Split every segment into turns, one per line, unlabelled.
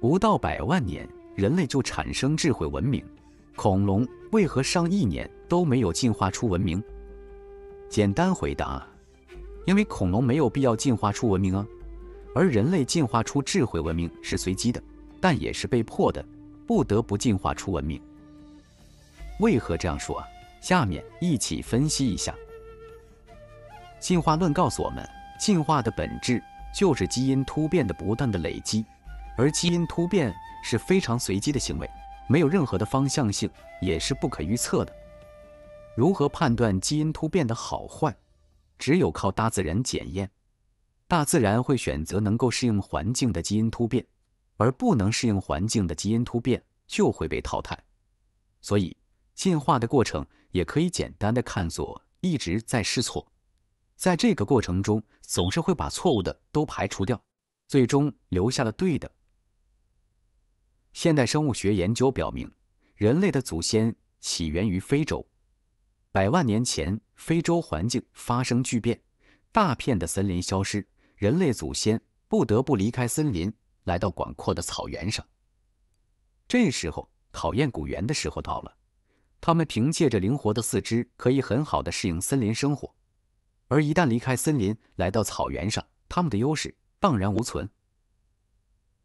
不到百万年，人类就产生智慧文明。恐龙为何上亿年都没有进化出文明？简单回答，因为恐龙没有必要进化出文明啊。而人类进化出智慧文明是随机的，但也是被迫的，不得不进化出文明。为何这样说啊？下面一起分析一下。进化论告诉我们，进化的本质就是基因突变的不断的累积。而基因突变是非常随机的行为，没有任何的方向性，也是不可预测的。如何判断基因突变的好坏，只有靠大自然检验。大自然会选择能够适应环境的基因突变，而不能适应环境的基因突变就会被淘汰。所以，进化的过程也可以简单的看作一直在试错，在这个过程中总是会把错误的都排除掉，最终留下了对的。现代生物学研究表明，人类的祖先起源于非洲。百万年前，非洲环境发生巨变，大片的森林消失，人类祖先不得不离开森林，来到广阔的草原上。这时候考验古猿的时候到了，他们凭借着灵活的四肢，可以很好的适应森林生活，而一旦离开森林，来到草原上，他们的优势荡然无存。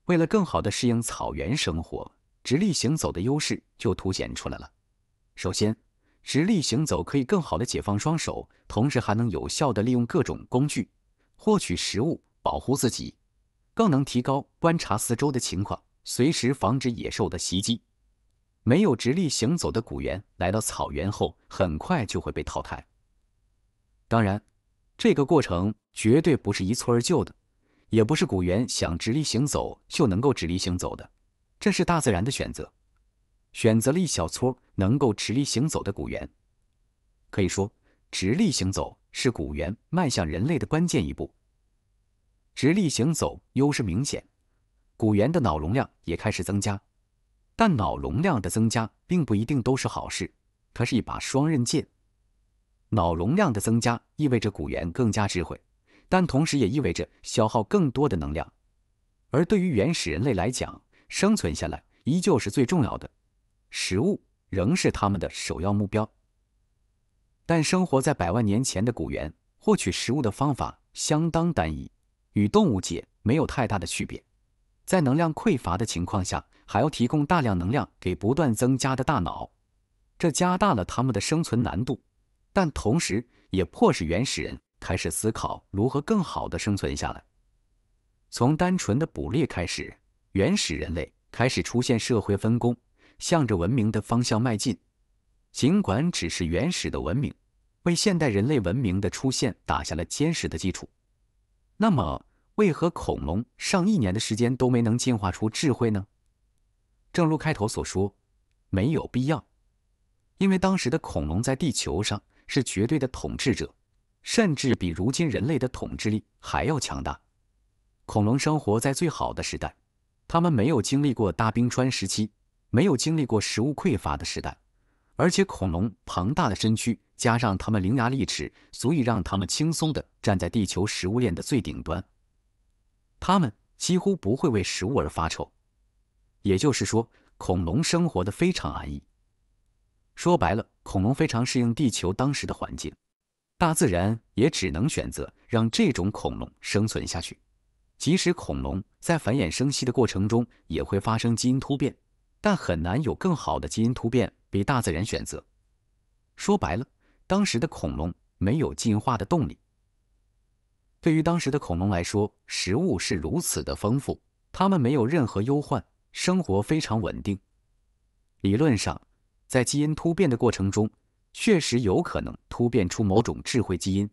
为了更好地适应草原生活，直立行走的优势就凸显出来了。首先，直立行走可以更好地解放双手，同时还能有效地利用各种工具获取食物、保护自己，更能提高观察四周的情况，随时防止野兽的袭击。没有直立行走的古猿来到草原后，很快就会被淘汰。当然，这个过程绝对不是一蹴而就的。也不是古猿想直立行走就能够直立行走的，这是大自然的选择，选择了一小撮能够直立行走的古猿。可以说，直立行走是古猿迈向人类的关键一步。直立行走优势明显，古猿的脑容量也开始增加，但脑容量的增加并不一定都是好事，它是一把双刃剑。脑容量的增加意味着古猿更加智慧。但同时也意味着消耗更多的能量，而对于原始人类来讲，生存下来依旧是最重要的，食物仍是他们的首要目标。但生活在百万年前的古猿，获取食物的方法相当单一，与动物界没有太大的区别。在能量匮乏的情况下，还要提供大量能量给不断增加的大脑，这加大了他们的生存难度，但同时也迫使原始人。开始思考如何更好的生存下来，从单纯的捕猎开始，原始人类开始出现社会分工，向着文明的方向迈进。尽管只是原始的文明，为现代人类文明的出现打下了坚实的基础。那么，为何恐龙上亿年的时间都没能进化出智慧呢？正如开头所说，没有必要，因为当时的恐龙在地球上是绝对的统治者。甚至比如今人类的统治力还要强大。恐龙生活在最好的时代，它们没有经历过大冰川时期，没有经历过食物匮乏的时代，而且恐龙庞大的身躯加上它们伶牙俐齿，足以让他们轻松地站在地球食物链的最顶端。它们几乎不会为食物而发愁，也就是说，恐龙生活的非常安逸。说白了，恐龙非常适应地球当时的环境。大自然也只能选择让这种恐龙生存下去，即使恐龙在繁衍生息的过程中也会发生基因突变，但很难有更好的基因突变比大自然选择。说白了，当时的恐龙没有进化的动力。对于当时的恐龙来说，食物是如此的丰富，它们没有任何忧患，生活非常稳定。理论上，在基因突变的过程中。确实有可能突变出某种智慧基因，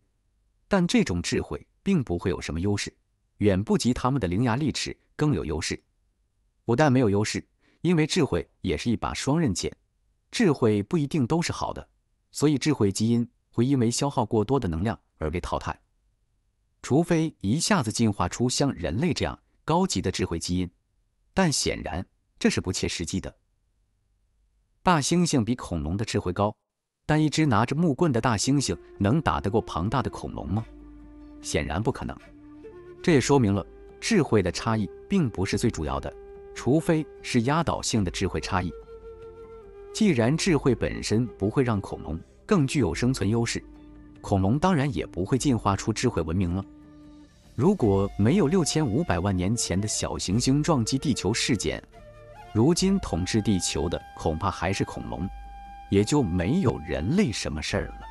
但这种智慧并不会有什么优势，远不及他们的伶牙俐齿更有优势。不但没有优势，因为智慧也是一把双刃剑，智慧不一定都是好的，所以智慧基因会因为消耗过多的能量而被淘汰。除非一下子进化出像人类这样高级的智慧基因，但显然这是不切实际的。大猩猩比恐龙的智慧高。但一只拿着木棍的大猩猩能打得过庞大的恐龙吗？显然不可能。这也说明了智慧的差异并不是最主要的，除非是压倒性的智慧差异。既然智慧本身不会让恐龙更具有生存优势，恐龙当然也不会进化出智慧文明了。如果没有六千五百万年前的小行星撞击地球事件，如今统治地球的恐怕还是恐龙。也就没有人类什么事儿了。